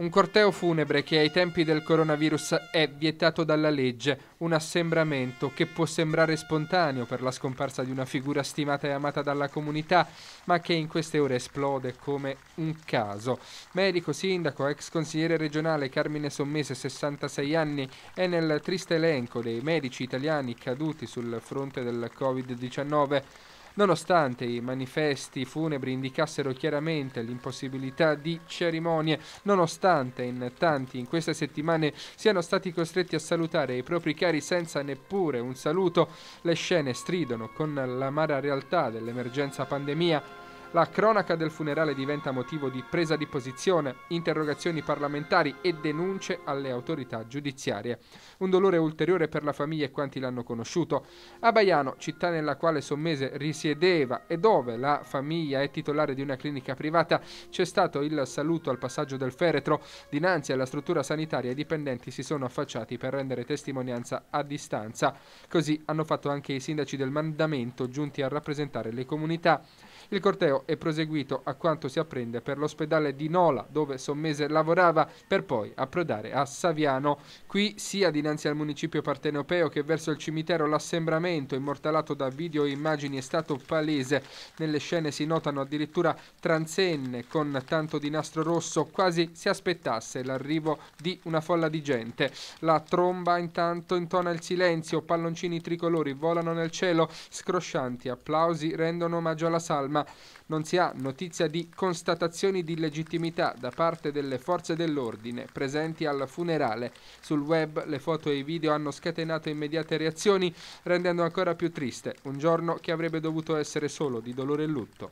Un corteo funebre che ai tempi del coronavirus è vietato dalla legge, un assembramento che può sembrare spontaneo per la scomparsa di una figura stimata e amata dalla comunità, ma che in queste ore esplode come un caso. Medico, sindaco, ex consigliere regionale Carmine Sommese, 66 anni, è nel triste elenco dei medici italiani caduti sul fronte del Covid-19. Nonostante i manifesti funebri indicassero chiaramente l'impossibilità di cerimonie, nonostante in tanti in queste settimane siano stati costretti a salutare i propri cari senza neppure un saluto, le scene stridono con l'amara realtà dell'emergenza pandemia la cronaca del funerale diventa motivo di presa di posizione, interrogazioni parlamentari e denunce alle autorità giudiziarie. Un dolore ulteriore per la famiglia e quanti l'hanno conosciuto. A Baiano, città nella quale Sommese risiedeva e dove la famiglia è titolare di una clinica privata, c'è stato il saluto al passaggio del feretro. Dinanzi alla struttura sanitaria i dipendenti si sono affacciati per rendere testimonianza a distanza. Così hanno fatto anche i sindaci del mandamento giunti a rappresentare le comunità. Il corteo è proseguito a quanto si apprende per l'ospedale di Nola, dove Sommese lavorava, per poi approdare a Saviano. Qui, sia dinanzi al municipio partenopeo che verso il cimitero, l'assembramento immortalato da video e immagini è stato palese. Nelle scene si notano addirittura transenne con tanto di nastro rosso, quasi si aspettasse l'arrivo di una folla di gente. La tromba intanto intona il silenzio, palloncini tricolori volano nel cielo, scroscianti applausi rendono omaggio alla salma. Palma non si ha notizia di constatazioni di illegittimità da parte delle forze dell'ordine presenti al funerale. Sul web le foto e i video hanno scatenato immediate reazioni, rendendo ancora più triste un giorno che avrebbe dovuto essere solo di dolore e lutto.